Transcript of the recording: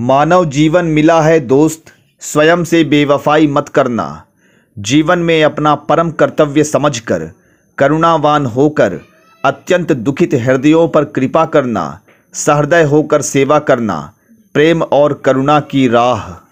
मानव जीवन मिला है दोस्त स्वयं से बेवफाई मत करना जीवन में अपना परम कर्तव्य समझकर करुणावान होकर अत्यंत दुखित हृदयों पर कृपा करना सहृदय होकर सेवा करना प्रेम और करुणा की राह